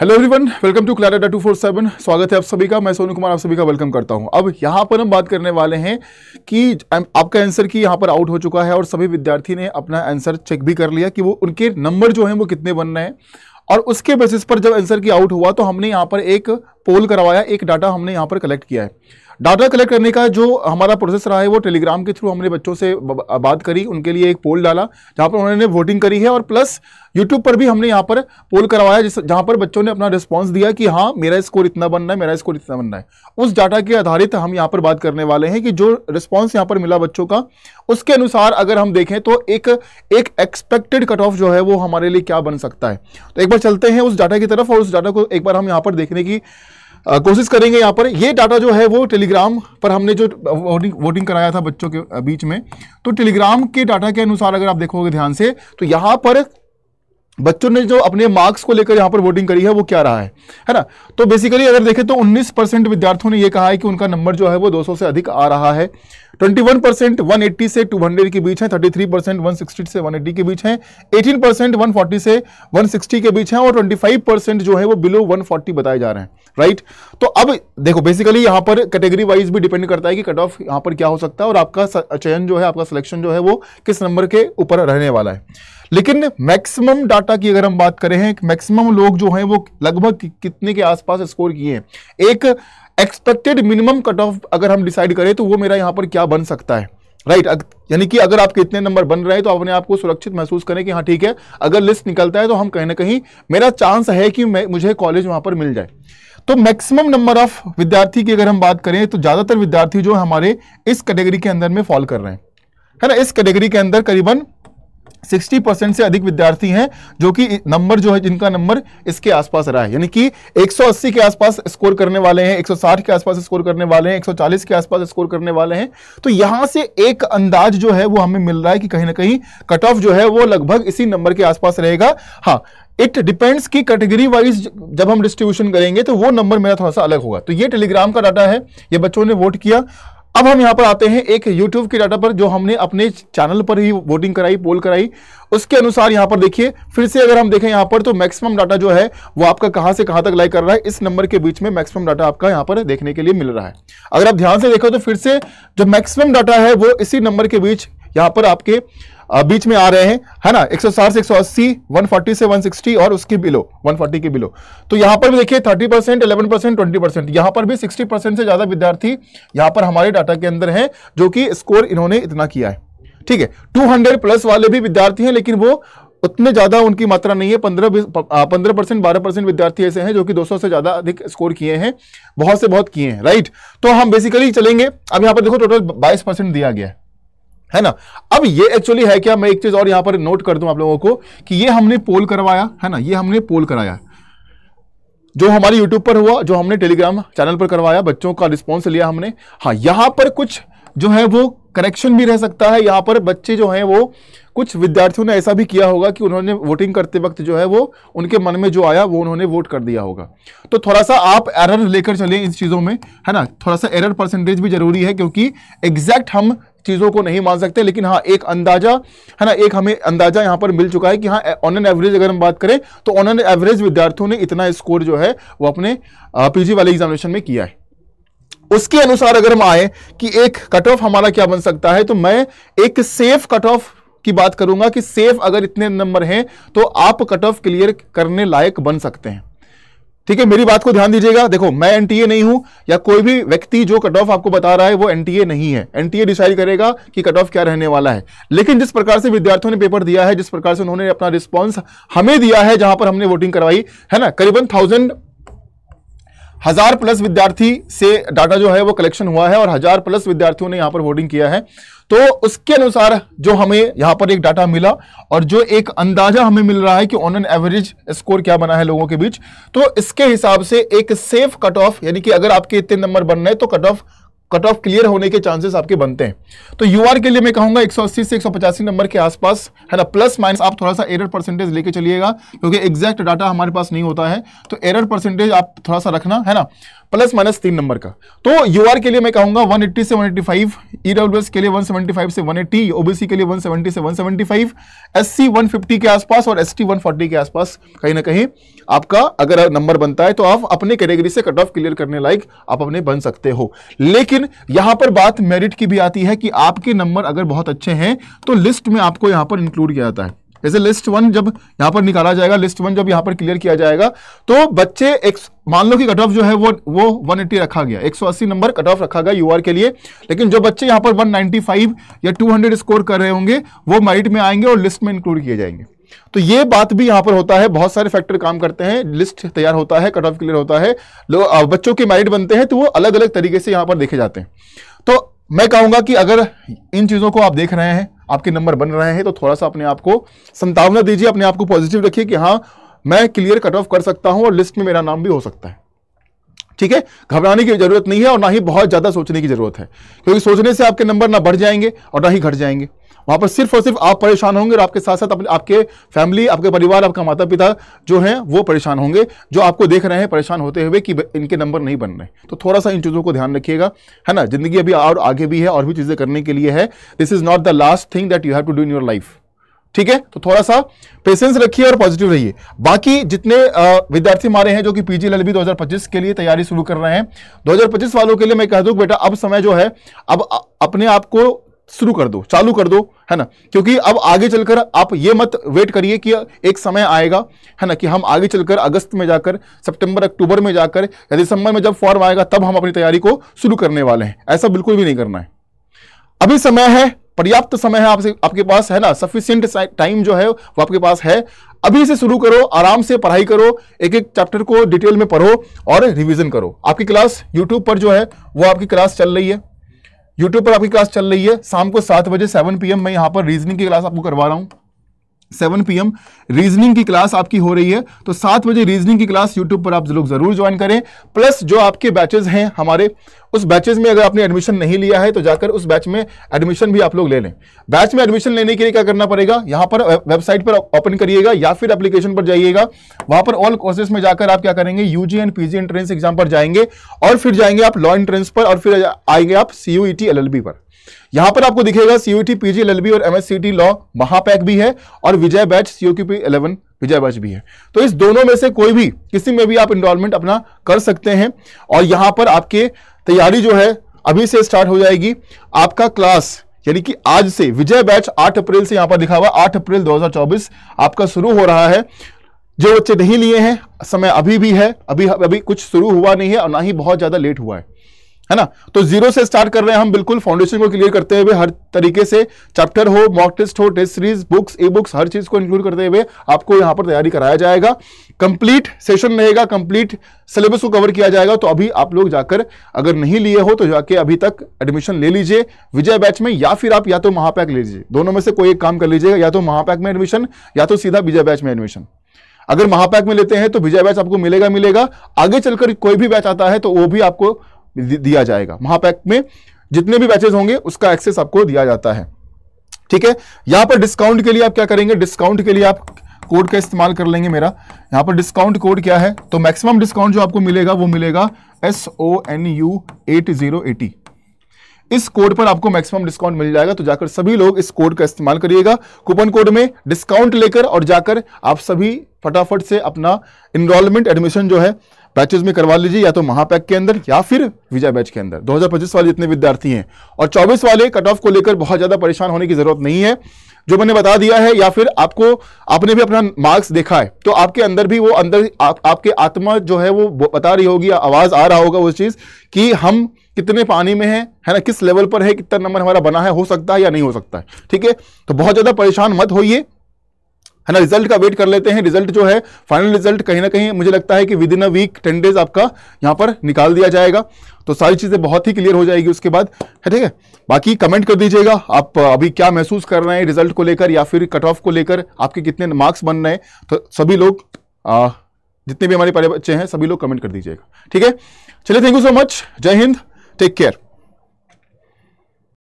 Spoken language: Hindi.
hello everyone welcome to Clara two four seven स्वागत है आप सभी का मैं सोनू कुमार आप सभी का वेलकम करता हूं अब यहां पर हम बात करने वाले हैं कि आपका आंसर की यहां पर आउट हो चुका है और सभी विद्यार्थी ने अपना आंसर चेक भी कर लिया कि वो उनके नंबर जो हैं वो कितने बन रहे हैं और उसके बेसिस पर जब आंसर की आउट हुआ तो हमने यहाँ पर एक पोल करवाया एक डाटा हमने यहाँ पर कलेक्ट किया है डाटा कलेक्ट करने का जो हमारा प्रोसेस रहा है वो टेलीग्राम के थ्रू हमने बच्चों से बात करी उनके लिए एक पोल डाला जहाँ पर उन्होंने वोटिंग करी है और प्लस यूट्यूब पर भी हमने यहाँ पर पोल करवाया जिस जहाँ पर बच्चों ने अपना रिस्पॉन्स दिया कि हाँ मेरा स्कोर इतना बनना है मेरा स्कोर इतना बनना है उस डाटा के आधारित हम यहाँ पर बात करने वाले हैं कि जो रिस्पॉन्स यहाँ पर मिला बच्चों का उसके अनुसार अगर हम देखें तो एक एक एक्सपेक्टेड कट ऑफ जो है वो हमारे लिए क्या बन सकता है तो एक बार चलते हैं उस डाटा की तरफ और उस डाटा को एक बार हम यहाँ पर देखने की कोशिश करेंगे यहाँ पर ये डाटा जो है वो टेलीग्राम पर हमने जो वोटिंग वोटिंग कराया था बच्चों के बीच में तो टेलीग्राम के डाटा के अनुसार अगर आप देखोगे ध्यान से तो यहाँ पर बच्चों ने जो अपने मार्क्स को लेकर यहाँ पर वोटिंग करी है वो क्या रहा है है ना तो बेसिकली अगर देखें तो 19 परसेंट विद्यार्थियों ने ये कहा है कि उनका नंबर जो है वो 200 से अधिक आ रहा है परसेंट वन से के बीच है परसेंट वन से के बीच है परसेंट वन से के बीच है और परसेंट जो है वो बिलो बताए जा रहे हैं राइट तो अब देखो बेसिकली पर कैटेगरी वाइज भी डिपेंड करता है कि कट ऑफ यहाँ पर क्या हो सकता है और आपका चयन जो है आपका सिलेक्शन जो है वो किस नंबर के ऊपर रहने वाला है लेकिन मैक्सिमम डाटा की अगर हम बात करें मैक्सिमम लोग जो हैं वो लगभग कितने के आसपास स्कोर किए हैं एक एक्सपेक्टेड मिनिमम कट ऑफ अगर हम डिसाइड करें तो वो मेरा यहाँ पर क्या बन सकता है राइट right, यानी कि अगर आपके इतने नंबर बन रहे हैं तो अपने आप को सुरक्षित महसूस करें कि हाँ ठीक है अगर लिस्ट निकलता है तो हम कहीं ना कहीं मेरा चांस है कि मैं मुझे कॉलेज वहां पर मिल जाए तो मैक्सिमम नंबर ऑफ विद्यार्थी की अगर हम बात करें तो ज़्यादातर विद्यार्थी जो हमारे इस कैटेगरी के अंदर में फॉल कर रहे हैं है ना इस कैटेगरी के अंदर करीबन 60 परसेंट से अधिक विद्यार्थी हैं जो कि नंबर जो है जिनका नंबर इसके आसपास रहा है यानी कि 180 के आसपास स्कोर करने वाले हैं 160 के आसपास स्कोर करने वाले हैं 140 के आसपास स्कोर करने वाले हैं तो यहां से एक अंदाज जो है वो हमें मिल रहा है कि कहीं ना कहीं कट ऑफ जो है वो लगभग इसी नंबर के आसपास रहेगा हाँ इट डिपेंड्स की कैटेगरी वाइज जब हम डिस्ट्रीब्यूशन करेंगे तो वो नंबर मेरा थोड़ा सा अलग होगा तो ये टेलीग्राम का डाटा है ये बच्चों ने वोट किया अब हम यहाँ पर आते हैं एक यूट्यूब के डाटा पर जो हमने अपने चैनल पर ही वोटिंग कराई पोल कराई उसके अनुसार यहाँ पर देखिए फिर से अगर हम देखें यहाँ पर तो मैक्सिमम डाटा जो है वो आपका कहाँ से कहाँ तक लाइक कर रहा है इस नंबर के बीच में मैक्सिमम डाटा आपका यहाँ पर देखने के लिए मिल रहा है अगर आप ध्यान से देखो तो फिर से जो मैक्सिमम डाटा है वो इसी नंबर के बीच यहाँ पर आपके बीच में आ रहे हैं है ना 160 से 180 140 से 160 और उसके बिलो 140 के बिलो तो यहां पर भी देखिए 30 percent eleven percent twenty percent यहां पर भी 60 परसेंट से ज्यादा विद्यार्थी यहां पर हमारे डाटा के अंदर हैं जो कि स्कोर इन्होंने इतना किया है ठीक है 200 प्लस वाले भी विद्यार्थी हैं लेकिन वो उतने ज्यादा उनकी मात्रा नहीं है पंद्रह पंद्रह परसेंट बारह परसेंट विद्यार्थी ऐसे हैं जो कि 200 से ज्यादा अधिक स्कोर किए हैं बहुत से बहुत किए हैं राइट तो हम बेसिकली चलेंगे अब यहां पर देखो टोटल 22 परसेंट दिया गया है है ना अब ये एक्चुअली है क्या मैं एक चीज और यहां पर नोट कर दूं आप लोगों को कि ये हमने पोल करवाया है ना ये हमने पोल कराया जो हमारे यूट्यूब पर हुआ जो हमने टेलीग्राम चैनल पर करवाया बच्चों का रिस्पॉन्स लिया हमने हाँ यहां पर कुछ जो है वो करेक्शन भी रह सकता है यहाँ पर बच्चे जो हैं वो कुछ विद्यार्थियों ने ऐसा भी किया होगा कि उन्होंने वोटिंग करते वक्त जो है वो उनके मन में जो आया वो उन्होंने वोट कर दिया होगा तो थोड़ा सा आप एरर लेकर चलें इन चीज़ों में है ना थोड़ा सा एरर परसेंटेज भी ज़रूरी है क्योंकि एग्जैक्ट हम चीज़ों को नहीं मान सकते लेकिन हाँ एक अंदाजा है ना एक हमें अंदाजा यहाँ पर मिल चुका है कि हाँ ऑन एन एवरेज अगर हम बात करें तो ऑन एन एवरेज विद्यार्थियों ने इतना स्कोर जो है वो अपने पी वाले एग्जामिनेशन में किया है उसके अनुसार अगर हम आए कि एक कट ऑफ हमारा क्या बन सकता है तो मैं एक सेफ कट ऑफ की बात करूंगा कि सेफ अगर इतने नंबर हैं तो आप कट ऑफ क्लियर करने लायक बन सकते हैं ठीक है मेरी बात को ध्यान दीजिएगा देखो मैं एनटीए नहीं हूं या कोई भी व्यक्ति जो कट ऑफ आपको बता रहा है वो एनटीए नहीं है एनटीए डिसाइड करेगा कि कट ऑफ क्या रहने वाला है लेकिन जिस प्रकार से विद्यार्थियों ने पेपर दिया है जिस प्रकार से उन्होंने अपना रिस्पॉन्स हमें दिया है जहां पर हमने वोटिंग करवाई है ना करीबन थाउजेंड हजार प्लस विद्यार्थी से डाटा जो है वो कलेक्शन हुआ है और हजार प्लस विद्यार्थियों ने यहाँ पर होर्डिंग किया है तो उसके अनुसार जो हमें यहाँ पर एक डाटा मिला और जो एक अंदाजा हमें मिल रहा है कि ऑन एन एवरेज स्कोर क्या बना है लोगों के बीच तो इसके हिसाब से एक सेफ कट ऑफ यानी कि अगर आपके इतने नंबर बन रहे तो cut off cut off clear होने के चांसेस आपके बनते हैं तो यू के लिए मैं कहूंगा 180 से एक नंबर के आसपास है ना प्लस माइनस आप थोड़ा सा एरर परसेंटेज लेके चलिएगा क्योंकि एग्जैक्ट डाटा हमारे पास नहीं होता है तो एरर परसेंटेज आप थोड़ा सा रखना है ना प्लस माइनस तीन नंबर का तो यू के लिए मैं कहूंगा 180 से 185 ईडब्ल्यूएस के लिए 175 से 180 ओबीसी के लिए 170 से 175 एससी 150 के आसपास और एसटी 140 के आसपास कहीं ना कहीं आपका अगर नंबर बनता है तो आप अपने कैटेगरी से कट ऑफ क्लियर करने लायक आप अपने बन सकते हो लेकिन लेकिन यहां पर बात मेरिट की भी आती है कि आपके नंबर अगर बहुत अच्छे हैं तो लिस्ट में आपको यहां पर इंक्लूड किया जाता है जैसे लिस्ट वन जब यहां पर निकाला जाएगा लिस्ट वन जब यहां पर क्लियर किया जाएगा तो बच्चे एक मान लो कि कट ऑफ जो है वो वो 180 रखा गया 180 नंबर कट ऑफ रखा गया यूआर के लिए लेकिन जो बच्चे यहां पर 195 या 200 स्कोर कर रहे होंगे वो मेरिट में आएंगे और लिस्ट में इंक्लूड किए जाएंगे तो ये बात भी यहां पर होता है बहुत सारे फैक्टर काम करते हैं लिस्ट तैयार होता है कट ऑफ क्लियर होता है लोग बच्चों के मैरिट बनते हैं तो वो अलग अलग तरीके से यहां पर देखे जाते हैं तो मैं कहूंगा कि अगर इन चीज़ों को आप देख रहे हैं आपके नंबर बन रहे हैं तो थोड़ा सा अपने आप को संतावना दीजिए अपने आप को पॉजिटिव रखिए कि हाँ मैं क्लियर कट ऑफ कर सकता हूं और लिस्ट में मेरा नाम भी हो सकता है ठीक है घबराने की जरूरत नहीं है और ना ही बहुत ज़्यादा सोचने की जरूरत है क्योंकि सोचने से आपके नंबर ना बढ़ जाएंगे और ना ही घट जाएंगे वहां पर सिर्फ और सिर्फ आप परेशान होंगे और आपके साथ साथ आप, आपके फैमिली आपके परिवार आपका माता पिता जो हैं वो परेशान होंगे जो आपको देख रहे हैं परेशान होते हुए कि इनके नंबर नहीं बन रहे तो थोड़ा सा इन चीज़ों को ध्यान रखिएगा है ना जिंदगी अभी और आगे भी है और भी चीज़ें करने के लिए है this is not the last thing that you have to do in your life ठीक है तो थोड़ा सा पेशेंस रखिए और पॉजिटिव रहिए बाकी जितने विद्यार्थी हमारे हैं जो कि पीजी एलएलबी 2025 के लिए तैयारी शुरू कर रहे हैं 2025 वालों के लिए मैं कह दूं बेटा अब समय जो है अब अपने आप को शुरू कर दो चालू कर दो है ना क्योंकि अब आगे चलकर आप ये मत वेट करिए कि एक समय आएगा है ना कि हम आगे चलकर अगस्त में जाकर सितंबर अक्टूबर में जाकर या दिसंबर में जब फॉर्म आएगा तब हम अपनी तैयारी को शुरू करने वाले हैं ऐसा बिल्कुल भी नहीं करना है अभी समय है पर्याप्त समय है आपसे आपके पास है ना सफिशियंट टाइम जो है वो आपके पास है अभी से शुरू करो आराम से पढ़ाई करो एक एक चैप्टर को डिटेल में पढ़ो और रिवीजन करो आपकी क्लास यूट्यूब पर जो है वो आपकी क्लास चल रही है यूट्यूब पर आपकी क्लास चल रही है शाम को सात बजे सेवन पीएम मैं यहाँ पर रीजनिंग की क्लास आपको करवा रहा हूँ सेवन पी रीजनिंग की क्लास आपकी हो रही है तो सात बजे रीजनिंग की क्लास यूट्यूब पर आप लोग जरूर ज्वाइन करें प्लस जो आपके बैचेज हैं हमारे उस बैचेज में अगर आपने एडमिशन नहीं लिया है तो जाकर उस बैच में एडमिशन भी आप लोग ले लें बैच में एडमिशन लेने के लिए क्या करना पड़ेगा यहां पर वेबसाइट पर ओपन करिएगा या फिर एप्लीकेशन पर जाइएगा वहां पर ऑल कोर्सेज में जाकर आप क्या करेंगे UG and PG entrance exam पर जाएंगे और फिर जाएंगे आप लॉ एंट्रेंस पर और फिर आएंगे आप सीयूटी एल e पर यहां पर आपको दिखेगा सीयूटी पीजी एल और एमएससीटी लॉ महापैक भी है और विजय बैच सीयूक्यूपी इलेवन विजय बैच भी है तो इस दोनों में से कोई भी किसी में भी आप इनरोलमेंट अपना कर सकते हैं और यहां पर आपके तैयारी जो है अभी से स्टार्ट हो जाएगी आपका क्लास यानी कि आज से विजय बैच 8 अप्रैल से यहां पर दिखा हुआ 8 अप्रैल 2024 आपका शुरू हो रहा है जो बच्चे नहीं लिए हैं समय अभी भी है अभी अभी कुछ शुरू हुआ नहीं है और ना ही बहुत ज़्यादा लेट हुआ है है ना तो जीरो से स्टार्ट कर रहे हैं हम बिल्कुल फाउंडेशन को क्लियर करते हुए हर तरीके से चैप्टर हो मॉक टेस्ट हो test series books e books हर चीज को इंक्लूड करते हुए आपको यहां पर तैयारी कराया जाएगा कंप्लीट सेशन रहेगा कंप्लीट सिलेबस को कवर किया जाएगा तो अभी आप लोग जाकर अगर नहीं लिए हो तो जाके अभी तक एडमिशन ले लीजिए विजय बैच में या फिर आप या तो महापैक ले लीजिए दोनों में से कोई एक काम कर लीजिएगा या तो महापैक में एडमिशन या तो सीधा विजय बैच में एडमिशन अगर महापैक में लेते हैं तो विजय बैच आपको मिलेगा मिलेगा आगे चलकर कोई भी बैच आता है तो वो भी आपको दिया जाएगा महापैक में जितने भी बैचेज होंगे उसका एक्सेस आपको दिया जाता है ठीक है यहां पर डिस्काउंट के लिए आप क्या करेंगे डिस्काउंट के लिए आप कोड का इस्तेमाल कर लेंगे मेरा यहां पर डिस्काउंट कोड क्या है तो मैक्सिमम डिस्काउंट जो आपको मिलेगा वो मिलेगा S O N U eight zero eighty इस कोड पर आपको मैक्सिमम डिस्काउंट मिल जाएगा तो जाकर सभी लोग इस कोड का इस्तेमाल करिएगा कूपन कोड में डिस्काउंट लेकर और जाकर आप सभी फटाफट से अपना इनरोलमेंट एडमिशन जो है बैचेज में करवा लीजिए या तो महापैक के अंदर या फिर विजय बैच के अंदर दो वाले इतने विद्यार्थी हैं और चौबीस वाले कट ऑफ को लेकर बहुत ज़्यादा परेशान होने की ज़रूरत नहीं है जो मैंने बता दिया है या फिर आपको आपने भी अपना मार्क्स देखा है तो आपके अंदर भी वो अंदर आ, आपके आत्मा जो है वो बता रही होगी आवाज़ आ रहा होगा उस चीज़ कि हम कितने पानी में है है ना किस लेवल पर है कितना नंबर हमारा बना है हो सकता है या नहीं हो सकता है ठीक है तो बहुत ज़्यादा परेशान मत होइए है ना रिजल्ट का वेट कर लेते हैं रिजल्ट जो है फाइनल रिजल्ट कहीं ना कहीं मुझे लगता है कि within a week ten days आपका यहाँ पर निकाल दिया जाएगा तो सारी चीज़ें बहुत ही क्लियर हो जाएगी उसके बाद है ठीक है बाकी कमेंट कर दीजिएगा आप अभी क्या महसूस कर रहे हैं रिजल्ट को लेकर या फिर कट ऑफ को लेकर आपके कितने मार्क्स बन रहे हैं तो सभी लोग आ, जितने भी हमारे बच्चे हैं सभी लोग कमेंट कर दीजिएगा ठीक है चलिए थैंक यू सो मच जय हिंद टेक केयर